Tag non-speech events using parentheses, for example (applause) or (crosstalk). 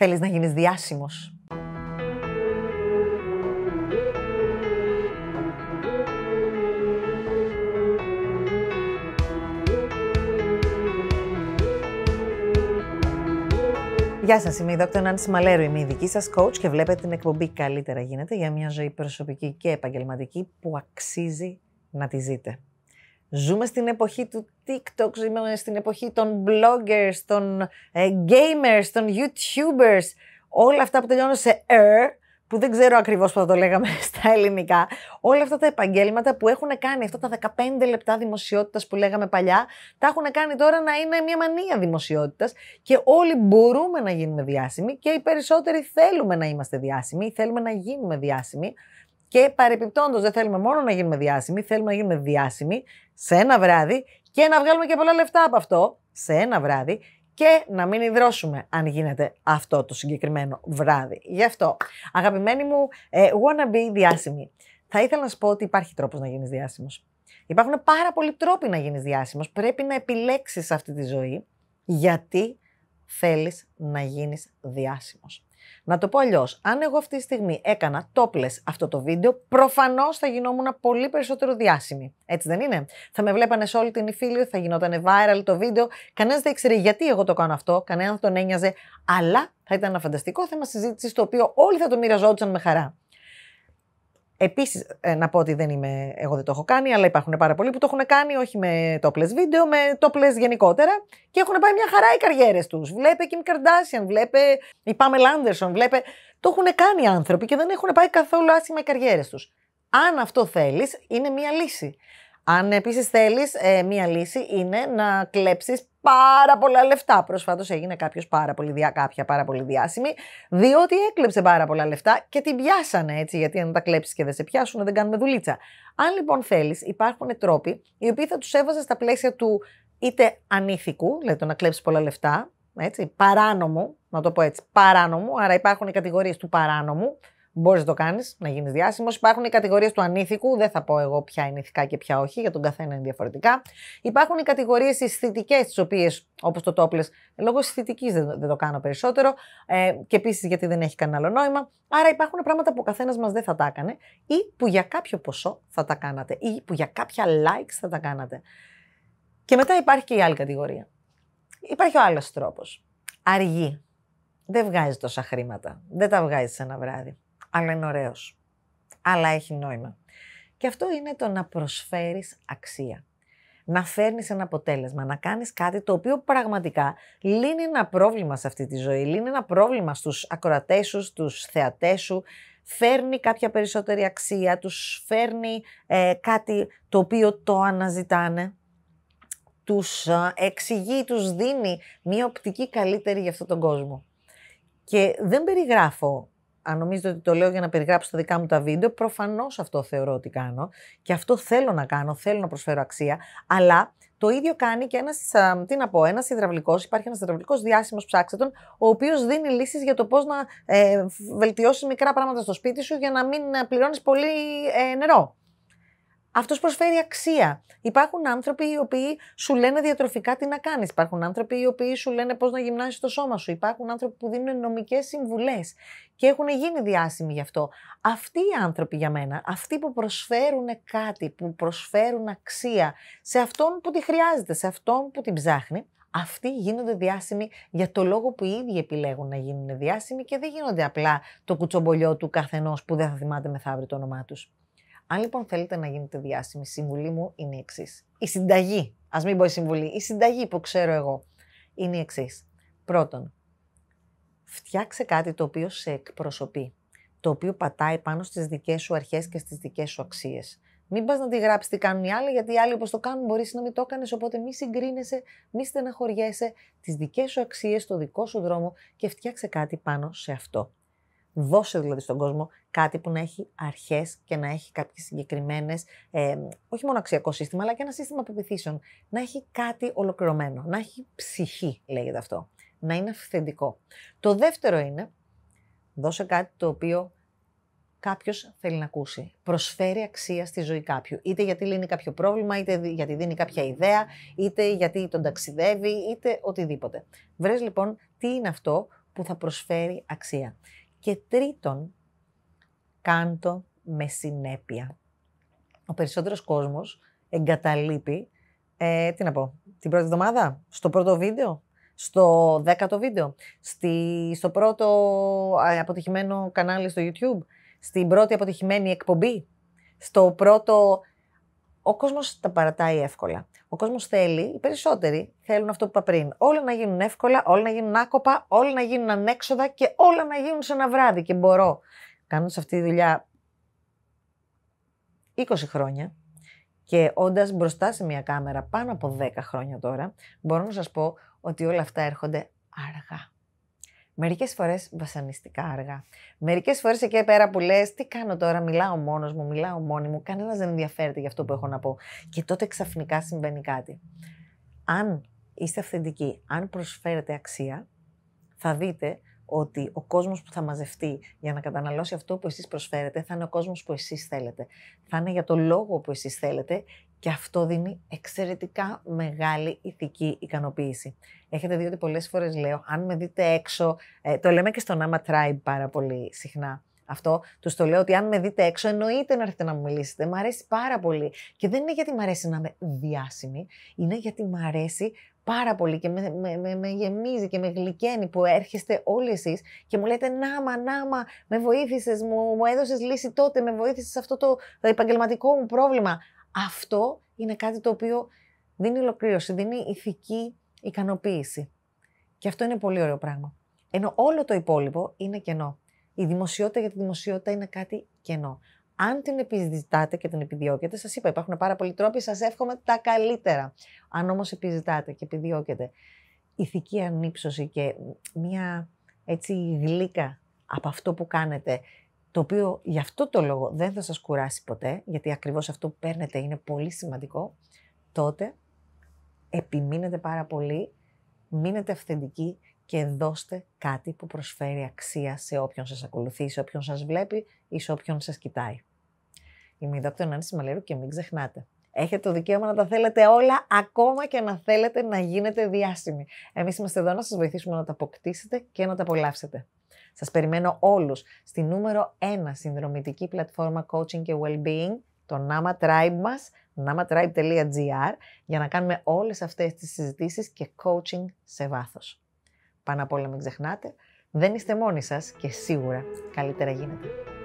Θέλεις να γίνεις διάσημος. Γεια σας, είμαι η Δόκτωρ Νάντης Μαλέρου, είμαι η δική σας coach και βλέπετε την εκπομπή «Καλύτερα γίνεται» για μια ζωή προσωπική και επαγγελματική που αξίζει να τη ζείτε. Ζούμε στην εποχή του TikTok, ζούμε στην εποχή των bloggers, των ε, gamers, των youtubers. Όλα αυτά που τελειώνουν σε er, που δεν ξέρω ακριβώς πώς θα το λέγαμε (laughs) στα ελληνικά. Όλα αυτά τα επαγγέλματα που έχουν κάνει, αυτά τα 15 λεπτά δημοσιότητας που λέγαμε παλιά, τα έχουν κάνει τώρα να είναι μια μανία δημοσιότητας και όλοι μπορούμε να γίνουμε διάσημοι και οι περισσότεροι θέλουμε να είμαστε διάσημοι, θέλουμε να γίνουμε διάσημοι. Και παρεπιπτόντως, δεν θέλουμε μόνο να γίνουμε διάσημοι, θέλουμε να γίνουμε διάσημοι σε ένα βράδυ και να βγάλουμε και πολλά λεφτά από αυτό σε ένα βράδυ και να μην υδρώσουμε αν γίνεται αυτό το συγκεκριμένο βράδυ. Γι' αυτό, αγαπημένοι μου, ε, wanna be διάσημοι. Θα ήθελα να σου πω ότι υπάρχει τρόπος να γίνεις διάσημος. Υπάρχουν πάρα πολλοί τρόποι να γίνεις διάσημος. Πρέπει να επιλέξεις αυτή τη ζωή γιατί θέλεις να γίνεις διάσημος. Να το πω αλλιώς, αν εγώ αυτή τη στιγμή έκανα τόπλε αυτό το βίντεο, προφανώς θα γινόμουν πολύ περισσότερο διάσημη. Έτσι δεν είναι. Θα με βλέπανε σε όλη την ηφίλιο, θα γινόταν viral το βίντεο. Κανένας δεν ήξερε γιατί εγώ το κάνω αυτό, κανένα δεν τον ένοιαζε. Αλλά θα ήταν ένα φανταστικό θέμα συζήτησης το οποίο όλοι θα το μοιραζόντουσαν με χαρά. Επίσης, ε, να πω ότι δεν είμαι, εγώ δεν το έχω κάνει, αλλά υπάρχουν πάρα πολλοί που το έχουν κάνει, όχι με τόπλε βίντεο, με τόπλε γενικότερα. Και έχουν πάει μια χαρά οι καριέρες τους. Βλέπε Kim Kardashian, βλέπε η Pamela Anderson, βλέπε. Το έχουν κάνει οι άνθρωποι και δεν έχουν πάει καθόλου άσχημα οι καριέρες τους. Αν αυτό θέλεις, είναι μια λύση. Αν επίσης θέλεις, ε, μια λύση είναι να κλέψεις πάρα πολλά λεφτά. Προσφάτως έγινε κάποιος πάρα πολύ, διά, κάποια πάρα πολύ διάσημη, διότι έκλεψε πάρα πολλά λεφτά και την πιάσανε έτσι. Γιατί αν τα κλέψεις και δεν σε πιάσουν, δεν κάνουμε δουλίτσα. Αν λοιπόν θέλεις, υπάρχουν τρόποι οι οποίοι θα τους έβαζες στα πλαίσια του είτε ανήθικου, δηλαδή το να κλέψεις πολλά λεφτά, έτσι, παράνομου, να το πω έτσι, παράνομου, άρα υπάρχουν οι κατηγορίες του παράνομου, Μπορείς να το κάνεις, να γίνεις διάσημος. Υπάρχουν οι κατηγορίες του ανήθικου, δεν θα πω εγώ ποια είναι ηθικά και ποια όχι, για τον καθένα είναι διαφορετικά. Υπάρχουν οι κατηγορίες αισθητικές, τις οποίες, όπως το τόπλε, λόγω αισθητικής δεν, το κάνω περισσότερο. Ε, και επίσης γιατί δεν έχει κανένα άλλο νόημα. Άρα υπάρχουν πράγματα που ο καθένας μας δεν θα τα έκανε ή που για κάποιο ποσό θα τα κάνατε ή που για κάποια likes θα τα κάνατε. Και μετά υπάρχει και η άλλη κατηγορία. Υπάρχει ο άλλος τρόπος. Αργή. Δεν βγάζει τόσα χρήματα. Δεν τα βγάζεις ένα βράδυ αλλά είναι ωραίος. αλλά έχει νόημα. Και αυτό είναι το να προσφέρεις αξία. Να φέρνεις ένα αποτέλεσμα, να κάνεις κάτι το οποίο πραγματικά λύνει ένα πρόβλημα σε αυτή τη ζωή, λύνει ένα πρόβλημα στους ακροατές σου, στους θεατές σου, φέρνει κάποια περισσότερη αξία, τους φέρνει ε, κάτι το οποίο το αναζητάνε, Τους ε, εξηγεί, τους δίνει μια οπτική καλύτερη για αυτόν τον κόσμο. Και δεν περιγράφω αν νομίζετε ότι το λέω για να περιγράψω τα δικά μου τα βίντεο, προφανώς αυτό θεωρώ ότι κάνω. Και αυτό θέλω να κάνω, θέλω να προσφέρω αξία. Αλλά το ίδιο κάνει και ένας, τι να πω, ένας υδραυλικός, υπάρχει ένας υδραυλικός διάσημος ψάξε ο οποίος δίνει λύσεις για το πώς να ε, βελτιώσεις μικρά πράγματα στο σπίτι σου για να μην ε, πληρώνεις πολύ ε, νερό αυτός προσφέρει αξία. Υπάρχουν άνθρωποι οι οποίοι σου λένε διατροφικά τι να κάνεις. Υπάρχουν άνθρωποι οι οποίοι σου λένε πώς να γυμνάσεις το σώμα σου. Υπάρχουν άνθρωποι που δίνουν νομικές συμβουλές και έχουν γίνει διάσημοι γι' αυτό. Αυτοί οι άνθρωποι για μένα, αυτοί που προσφέρουν κάτι, που προσφέρουν αξία σε αυτόν που τη χρειάζεται, σε αυτόν που την ψάχνει, αυτοί γίνονται διάσημοι για το λόγο που οι ίδιοι επιλέγουν να γίνουν διάσημοι και δεν γίνονται απλά το κουτσομπολιό του καθενός που δεν θα θυμάται μεθαύριο το όνομά τους. Αν λοιπόν θέλετε να γίνετε διάσημοι, η συμβουλή μου είναι η εξής. Η συνταγή, ας μην πω η συμβουλή, η συνταγή που ξέρω εγώ είναι η εξής. Πρώτον, φτιάξε κάτι το οποίο σε εκπροσωπεί, το οποίο πατάει πάνω στις δικές σου αρχές και στις δικές σου αξίες. Μην πας να τη γράψεις τι κάνουν οι άλλοι, γιατί οι άλλοι όπως το κάνουν μπορείς να μην το έκανες. Οπότε μη συγκρίνεσαι, μη στεναχωριέσαι τις δικές σου αξίες, το δικό σου δρόμο και φτιάξε κάτι πάνω σε αυτό. Δώσε δηλαδή στον κόσμο κάτι που να έχει αρχές και να έχει κάποιες συγκεκριμένες, ε, όχι μόνο αξιακό σύστημα, αλλά και ένα σύστημα πεπιθήσεων. Να έχει κάτι ολοκληρωμένο. Να έχει ψυχή, λέγεται αυτό. Να είναι αυθεντικό. Το δεύτερο είναι, δώσε κάτι το οποίο κάποιος θέλει να ακούσει. Προσφέρει αξία στη ζωή κάποιου. Είτε γιατί λύνει κάποιο πρόβλημα, είτε γιατί δίνει κάποια ιδέα, είτε γιατί τον ταξιδεύει, είτε οτιδήποτε. Βρες λοιπόν τι είναι αυτό που θα προσφέρει αξία. Και τρίτον, κάντο με συνέπεια. Ο περισσότερος κόσμος εγκαταλείπει, ε, τι να πω, την πρώτη εβδομάδα, στο πρώτο βίντεο, στο δέκατο βίντεο, στη, στο πρώτο ε, αποτυχημένο κανάλι στο YouTube, στην πρώτη αποτυχημένη εκπομπή, στο πρώτο... Ο κόσμος τα παρατάει εύκολα. Ο κόσμος θέλει, οι περισσότεροι θέλουν αυτό που είπα πριν. Όλα να γίνουν εύκολα, όλα να γίνουν άκοπα, όλα να γίνουν ανέξοδα και όλα να γίνουν σε ένα βράδυ. Και μπορώ, κάνοντας αυτή τη δουλειά 20 χρόνια και όντας μπροστά σε μια κάμερα πάνω από 10 χρόνια τώρα, μπορώ να σας πω ότι όλα αυτά έρχονται αργά. Μερικές φορές βασανιστικά αργά. Μερικές φορές εκεί πέρα που λες: Τι κάνω τώρα, μιλάω μόνος μου, μιλάω μόνη μου, κανένας δεν ενδιαφέρεται για αυτό που έχω να πω. Και τότε ξαφνικά συμβαίνει κάτι. Αν είστε αυθεντικοί, αν προσφέρετε αξία, θα δείτε ότι ο κόσμος που θα μαζευτεί για να καταναλώσει αυτό που εσείς προσφέρετε θα είναι ο κόσμος που εσείς θέλετε. Θα είναι για το λόγο που εσείς θέλετε και αυτό δίνει εξαιρετικά μεγάλη ηθική ικανοποίηση. Έχετε δει ότι πολλές φορές λέω, αν με δείτε έξω, ε, το λέμε και στον Άμα Tribe πάρα πολύ συχνά, αυτό τους το λέω ότι αν με δείτε έξω, εννοείται να έρθετε να μου μιλήσετε. Μ' αρέσει πάρα πολύ. Και δεν είναι γιατί μ' αρέσει να είμαι διάσημη, είναι γιατί μ' αρέσει πάρα πολύ και με, με, με, με γεμίζει και με γλυκαίνει που έρχεστε όλοι εσείς και μου λέτε να μα, με βοήθησες, μου, μου έδωσες λύση τότε, με βοήθησες αυτό το, το επαγγελματικό μου πρόβλημα. Αυτό είναι κάτι το οποίο δίνει ολοκλήρωση, δίνει ηθική ικανοποίηση. Και αυτό είναι πολύ ωραίο πράγμα. Ενώ όλο το υπόλοιπο είναι κενό. Η δημοσιότητα για τη δημοσιότητα είναι κάτι κενό. Αν την επιζητάτε και την επιδιώκετε, σας είπα, υπάρχουν πάρα πολλοί τρόποι, σας εύχομαι τα καλύτερα. Αν όμως επιζητάτε και επιδιώκετε ηθική ανύψωση και μια έτσι γλύκα από αυτό που κάνετε το οποίο γι' αυτό το λόγο δεν θα σας κουράσει ποτέ, γιατί ακριβώς αυτό που παίρνετε είναι πολύ σημαντικό, τότε επιμείνετε πάρα πολύ, μείνετε αυθεντικοί και δώστε κάτι που προσφέρει αξία σε όποιον σας ακολουθεί, σε όποιον σας βλέπει ή σε όποιον σας κοιτάει. Είμαι η Δόκτωρ Νάνη Μαλέρου και μην ξεχνάτε. Έχετε το δικαίωμα να τα θέλετε όλα, ακόμα και να θέλετε να γίνετε διάσημοι. Εμείς είμαστε εδώ να σας βοηθήσουμε να τα αποκτήσετε και να τα απολαύσετε. Σας περιμένω όλους στη νούμερο 1 συνδρομητική πλατφόρμα coaching και well-being, το Nama Tribe μας, namatribe.gr, για να κάνουμε όλες αυτές τις συζητήσεις και coaching σε βάθος. Πάνω απ' όλα μην ξεχνάτε, δεν είστε μόνοι σας και σίγουρα καλύτερα γίνεται.